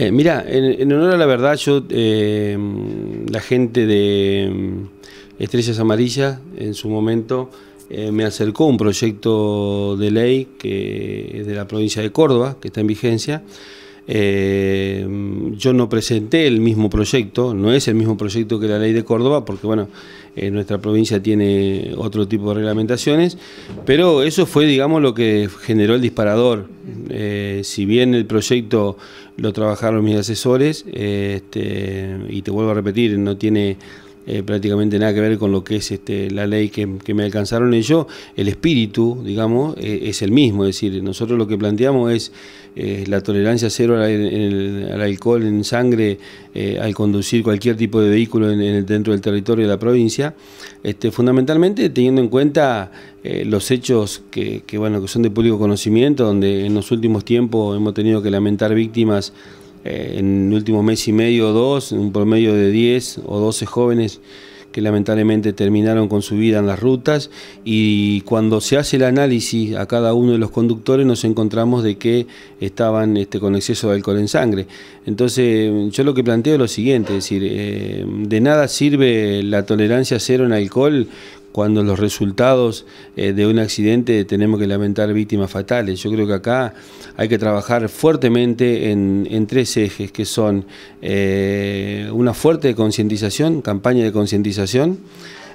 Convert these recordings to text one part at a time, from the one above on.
Eh, mira, en, honor a la verdad, yo, eh, la gente de mm, Estrellas Amarillas en su momento eh, me acercó un proyecto de ley de la provincia de Córdoba, que está en vigencia, eh, yo no presenté el mismo proyecto, no es el mismo proyecto que la ley de Córdoba, porque bueno, eh, nuestra provincia tiene otro tipo de reglamentaciones, pero eso fue, digamos, lo que generó el disparador. Eh, si bien el proyecto lo trabajaron mis asesores, este, y te vuelvo a repetir, no tiene eh, prácticamente nada que ver con lo que es este, la ley que, me alcanzaron ellos, el espíritu, digamos, eh, es el mismo. Es decir, nosotros lo que planteamos es eh, la tolerancia cero al, alcohol en sangre al conducir cualquier tipo de vehículo en, en, dentro del territorio de la provincia, este, fundamentalmente teniendo en cuenta los hechos que, que, bueno, que son de público conocimiento, donde en los últimos tiempos hemos tenido que lamentar víctimas eh, en el último mes y medio o dos, un promedio de 10 o 12 jóvenes que lamentablemente terminaron con su vida en las rutas y cuando se hace el análisis a cada uno de los conductores nos encontramos de que estaban este, con exceso de alcohol en sangre. Entonces yo lo que planteo es lo siguiente, es decir, eh, de nada sirve la tolerancia cero en alcohol cuando los resultados eh, de un accidente tenemos que lamentar víctimas fatales. Yo creo que acá hay que trabajar fuertemente en, tres ejes, que son eh, una fuerte concientización, campaña de concientización,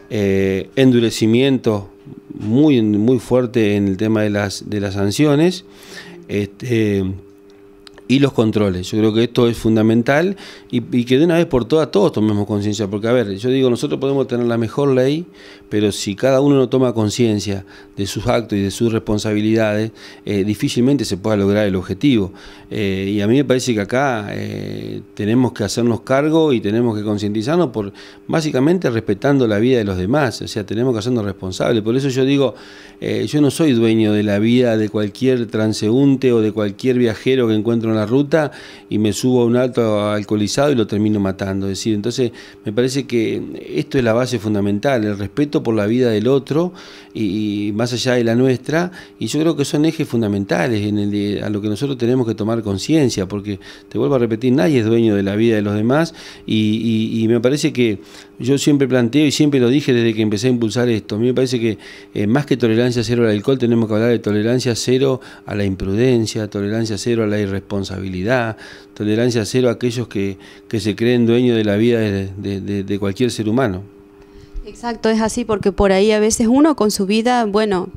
eh, endurecimiento muy, muy fuerte en el tema de las, de las sanciones, este, y los controles. Yo creo que esto es fundamental y, que de una vez por todas todos tomemos conciencia, porque a ver, yo digo, nosotros podemos tener la mejor ley, pero si cada uno no toma conciencia de sus actos y de sus responsabilidades, eh, difícilmente se pueda lograr el objetivo. Eh, y a mí me parece que acá eh, tenemos que hacernos cargo y tenemos que concientizarnos por básicamente respetando la vida de los demás, o sea, tenemos que hacernos responsables. Por eso yo digo, yo no soy dueño de la vida de cualquier transeúnte o de cualquier viajero que encuentro la ruta y me subo a un alto alcoholizado y lo termino matando. Es decir, entonces me parece que esto es la base fundamental, el respeto por la vida del otro y, más allá de la nuestra. Y yo creo que son ejes fundamentales en el a lo que nosotros tenemos que tomar conciencia, porque te vuelvo a repetir, nadie es dueño de la vida de los demás y me parece que yo siempre planteo y siempre lo dije desde que empecé a impulsar esto. A mí me parece que eh, más que tolerancia cero al alcohol, tenemos que hablar de tolerancia cero a la imprudencia, tolerancia cero a la irresponsabilidad, tolerancia cero a aquellos que, se creen dueños de la vida de, de cualquier ser humano. Exacto, es así, porque por ahí a veces uno con su vida, bueno,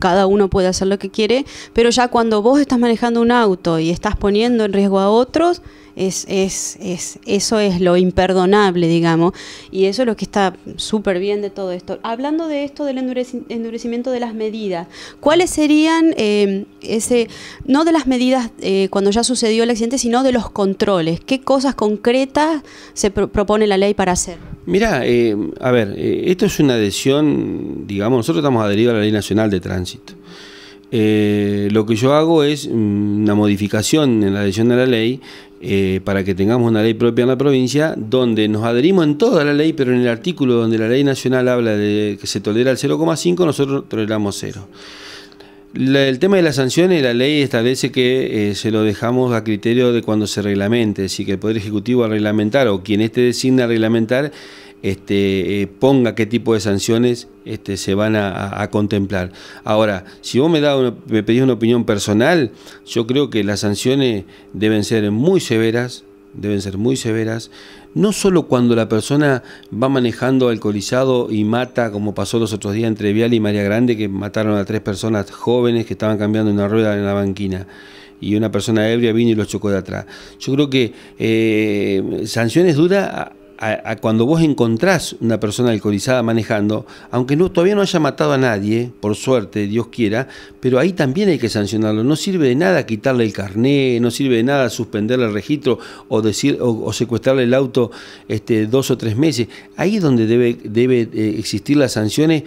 cada uno puede hacer lo que quiere, pero ya cuando vos estás manejando un auto y estás poniendo en riesgo a otros, es, es, es, eso es lo imperdonable, digamos, y eso es lo que está súper bien de todo esto. Hablando de esto, del endurecimiento de las medidas, ¿cuáles serían eh, ese, no de las medidas eh, cuando ya sucedió el accidente, sino de los controles? ¿Qué cosas concretas se propone la ley para hacer? Mira, eh, a ver, esto es una adhesión, digamos, nosotros estamos adheridos a la Ley Nacional de Tránsito eh, lo que yo hago es mm, una modificación en la adhesión a la ley eh, para que tengamos una ley propia en la provincia, donde nos adherimos en toda la ley, pero en el artículo donde la ley nacional habla de que se tolera el 0,5, nosotros toleramos 0 el tema de las sanciones, la ley establece que eh, se lo dejamos a criterio de cuando se reglamente, es que el Poder Ejecutivo a reglamentar o quien éste designa reglamentar este, eh, ponga qué tipo de sanciones este, se van a, contemplar. Ahora, si vos me, da me pedís una opinión personal, yo creo que las sanciones deben ser muy severas, deben ser muy severas, no solo cuando la persona va manejando alcoholizado y mata, como pasó los otros días entre Vial y María Grande, que mataron a tres personas jóvenes que estaban cambiando una rueda en la banquina, y una persona ebria vino y los chocó de atrás. Yo creo que eh, sanciones duras cuando vos encontrás una persona alcoholizada manejando, aunque no, todavía no haya matado a nadie, por suerte, Dios quiera, pero ahí también hay que sancionarlo. No sirve de nada quitarle el carné, no sirve de nada suspenderle el registro o, decir, o, secuestrarle el auto este, dos o tres meses. Ahí es donde debe, debe eh, existir las sanciones,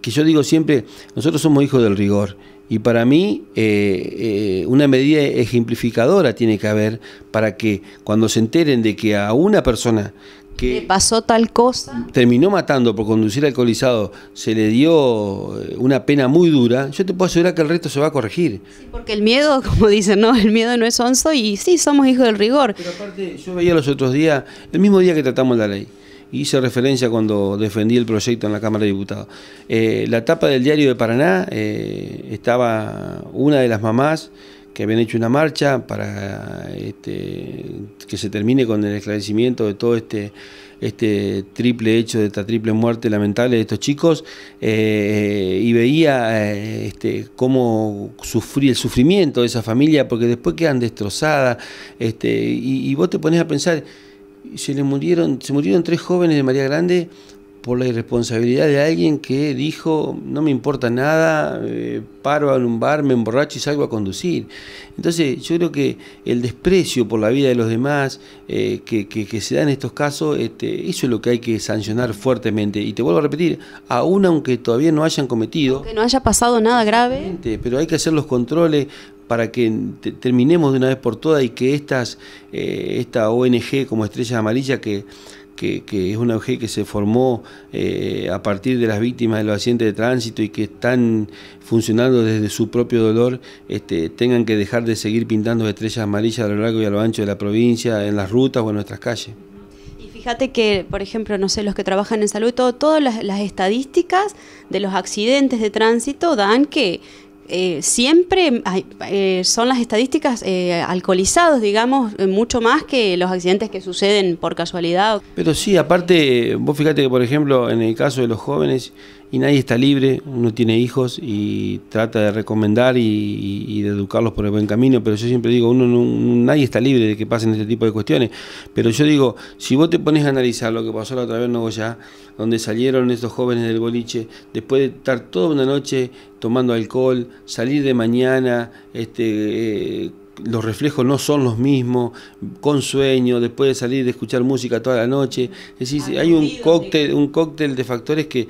que yo digo siempre, nosotros somos hijos del rigor. Y para mí, eh, eh, una medida ejemplificadora tiene que haber para que cuando se enteren de que a una persona que... pasó tal cosa. Terminó matando por conducir alcoholizado, se le dio eh, una pena muy dura, yo te puedo asegurar que el resto se va a corregir. Sí, porque el miedo, como dicen, no, el miedo no es onzo y sí, somos hijos del rigor. Pero aparte, yo veía los otros días, el mismo día que tratamos la ley, hice referencia cuando defendí el proyecto en la Cámara de Diputados. Eh, la tapa del diario de Paraná eh, estaba una de las mamás que habían hecho una marcha para este, que se termine con el esclarecimiento de todo este, este triple hecho, de esta triple muerte lamentable de estos chicos, eh, y veía eh, este, cómo sufría el sufrimiento de esa familia, porque después quedan destrozadas, este, y, vos te pones a pensar, se murieron, se murieron tres jóvenes de María Grande por la irresponsabilidad de alguien que dijo, no me importa nada, eh, paro a un bar, me emborracho y salgo a conducir. Entonces yo creo que el desprecio por la vida de los demás eh, que, que, se da en estos casos, este, eso es lo que hay que sancionar fuertemente. Y te vuelvo a repetir, aún aunque todavía no hayan cometido... Que no haya pasado nada grave. Pero hay que hacer los controles para que terminemos de una vez por todas y que estas, eh, esta ONG como Estrella Amarilla que que, es una OG que se formó eh, a partir de las víctimas de los accidentes de tránsito y que están funcionando desde su propio dolor, este, tengan que dejar de seguir pintando estrellas amarillas a lo largo y a lo ancho de la provincia, en las rutas o en nuestras calles Y fíjate que, por ejemplo, no sé, los que trabajan en salud, todo, todas las, estadísticas de los accidentes de tránsito dan que eh, siempre eh, son las estadísticas eh, alcoholizados, digamos, eh, mucho más que los accidentes que suceden por casualidad. Pero sí, aparte, vos fíjate que, por ejemplo, en el caso de los jóvenes y nadie está libre, uno tiene hijos y trata de recomendar y, de educarlos por el buen camino, pero yo siempre digo, uno nadie está libre de que pasen este tipo de cuestiones, pero yo digo, si vos te pones a analizar lo que pasó la otra vez en Nogoyá, donde salieron estos jóvenes del boliche, después de estar toda una noche tomando alcohol, salir de mañana, este... Eh, los reflejos no son los mismos, con sueño, después de salir de escuchar música toda la noche. Es decir, hay un cóctel, un cóctel de factores que,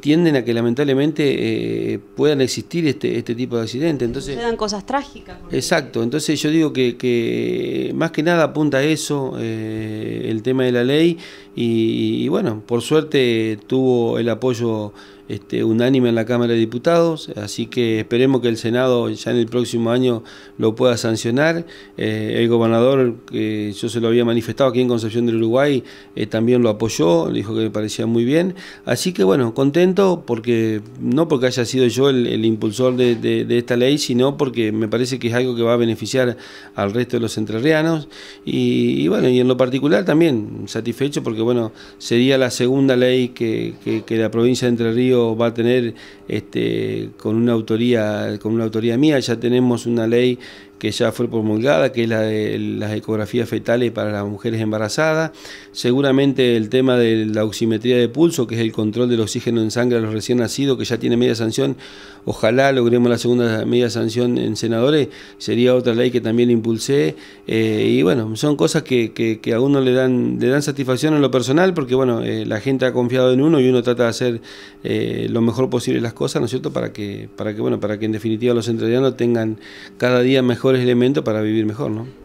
tienden a que lamentablemente eh, puedan existir este, este tipo de accidentes. Entonces, dan cosas trágicas. Exacto, entonces yo digo que, más que nada apunta a eso eh, el tema de la ley y, bueno, por suerte tuvo el apoyo este, unánime en la Cámara de Diputados, así que esperemos que el Senado ya en el próximo año lo pueda sancionar. Eh, el gobernador, que yo se lo había manifestado aquí en Concepción del Uruguay, eh, también lo apoyó, dijo que me parecía muy bien. Así que bueno, contento porque no porque haya sido yo el, impulsor de, esta ley, sino porque me parece que es algo que va a beneficiar al resto de los entrerrianos. y bueno, y en lo particular también satisfecho porque bueno, sería la segunda ley que, la provincia de Entre Ríos va a tener este, con una autoría, con una autoría mía. Ya tenemos una ley que ya fue promulgada, que es la de las ecografías fetales para las mujeres embarazadas, seguramente el tema de la oximetría de pulso, que es el control del oxígeno en sangre a los recién nacidos, que ya tiene media sanción, ojalá logremos la segunda media sanción en senadores, sería otra ley que también impulsé, eh, y bueno, son cosas que, que, a uno le dan, le dan satisfacción en lo personal, porque bueno, eh, la gente ha confiado en uno y uno trata de hacer eh, lo mejor posible las cosas, ¿no es cierto?, para que, para que, bueno, para que en definitiva los entrerrianos tengan cada día mejor elemento elementos para vivir mejor, ¿no?